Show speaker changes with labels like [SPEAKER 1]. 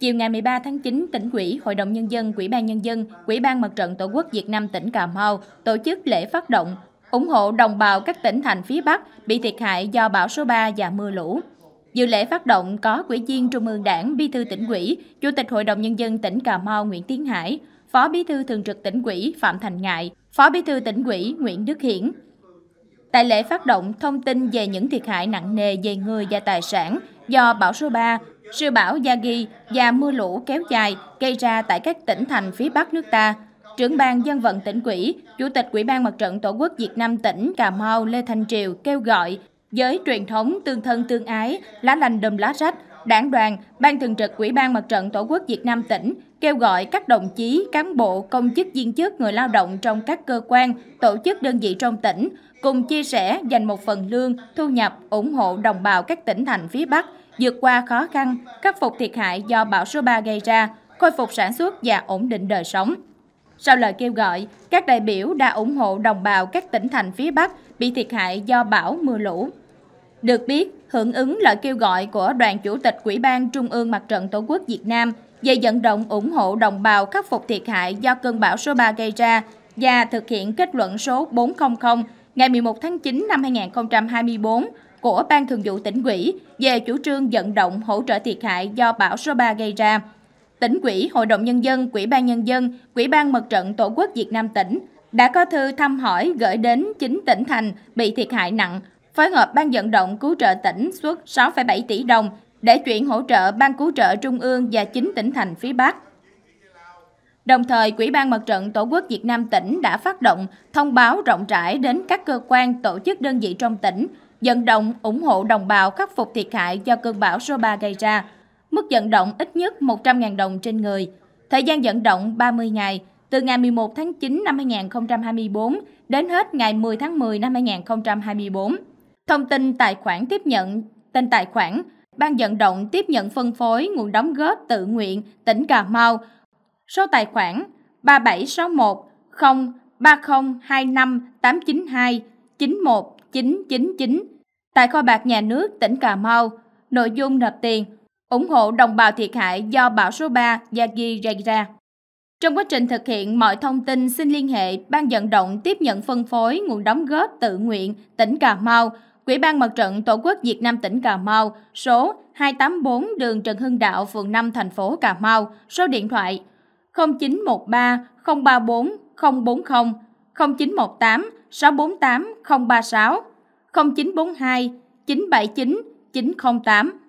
[SPEAKER 1] Chiều ngày 13 tháng 9, tỉnh ủy, Hội đồng Nhân dân, Quỹ ban Nhân dân, Quỹ ban Mặt trận Tổ quốc Việt Nam tỉnh Cà Mau tổ chức lễ phát động ủng hộ đồng bào các tỉnh thành phía Bắc bị thiệt hại do bão số 3 và mưa lũ. Dự lễ phát động có Ủy viên Trung ương Đảng, Bí thư tỉnh ủy, Chủ tịch Hội đồng Nhân dân tỉnh Cà Mau Nguyễn Tiến Hải, Phó Bí thư Thường trực tỉnh ủy Phạm Thành Ngại, Phó Bí thư tỉnh ủy Nguyễn Đức Hiển. Tại lễ phát động, thông tin về những thiệt hại nặng nề về người và tài sản do bão số 3 Siêu bão Yagi và mưa lũ kéo dài gây ra tại các tỉnh thành phía Bắc nước ta. Trưởng ban dân vận tỉnh quỹ, Chủ tịch Quỹ ban Mặt trận Tổ quốc Việt Nam tỉnh Cà Mau Lê Thanh Triều kêu gọi với truyền thống tương thân tương ái, lá lành đùm lá rách, Đảng đoàn, Ban thường trực Ủy ban Mặt trận Tổ quốc Việt Nam tỉnh kêu gọi các đồng chí, cán bộ, công chức viên chức, người lao động trong các cơ quan, tổ chức đơn vị trong tỉnh cùng chia sẻ dành một phần lương, thu nhập ủng hộ đồng bào các tỉnh thành phía Bắc vượt qua khó khăn, khắc phục thiệt hại do bão số 3 gây ra, khôi phục sản xuất và ổn định đời sống. Sau lời kêu gọi, các đại biểu đã ủng hộ đồng bào các tỉnh thành phía Bắc bị thiệt hại do bão mưa lũ. Được biết, hưởng ứng lời kêu gọi của đoàn chủ tịch Quỹ ban Trung ương Mặt trận Tổ quốc Việt Nam về vận động ủng hộ đồng bào khắc phục thiệt hại do cơn bão số 3 gây ra và thực hiện kết luận số 400 ngày 11 tháng 9 năm 2024 của Ban Thường vụ tỉnh ủy về chủ trương vận động hỗ trợ thiệt hại do bão số 3 gây ra. Tỉnh ủy, Hội đồng Nhân dân, Quỹ ban Nhân dân, Quỹ ban Mặt trận Tổ quốc Việt Nam tỉnh đã có thư thăm hỏi gửi đến 9 tỉnh thành bị thiệt hại nặng, phối hợp Ban vận động cứu trợ tỉnh xuất 6,7 tỷ đồng để chuyển hỗ trợ Ban cứu trợ Trung ương và 9 tỉnh thành phía Bắc. Đồng thời, Quỹ ban Mặt trận Tổ quốc Việt Nam tỉnh đã phát động thông báo rộng rãi đến các cơ quan tổ chức đơn vị trong tỉnh, vận động ủng hộ đồng bào khắc phục thiệt hại do cơn bão số 3 gây ra. Mức vận động ít nhất 100.000 đồng trên người. Thời gian vận động 30 ngày, từ ngày 11 tháng 9 năm 2024 đến hết ngày 10 tháng 10 năm 2024. Thông tin tài khoản tiếp nhận, tên tài khoản, ban vận động tiếp nhận phân phối nguồn đóng góp tự nguyện tỉnh Cà Mau số tài khoản 3761 03025892 91999 tại kho bạc nhà nước tỉnh Cà Mau, nội dung nộp tiền, ủng hộ đồng bào thiệt hại do bão số 3 Yagi gây ra. Trong quá trình thực hiện, mọi thông tin xin liên hệ Ban vận động tiếp nhận phân phối nguồn đóng góp tự nguyện tỉnh Cà Mau, Quỹ ban Mặt trận Tổ quốc Việt Nam tỉnh Cà Mau, số 284 đường Trần Hưng Đạo, phường 5, thành phố Cà Mau, số điện thoại 0913 034 040, 0918 648 036, 0942 979 908.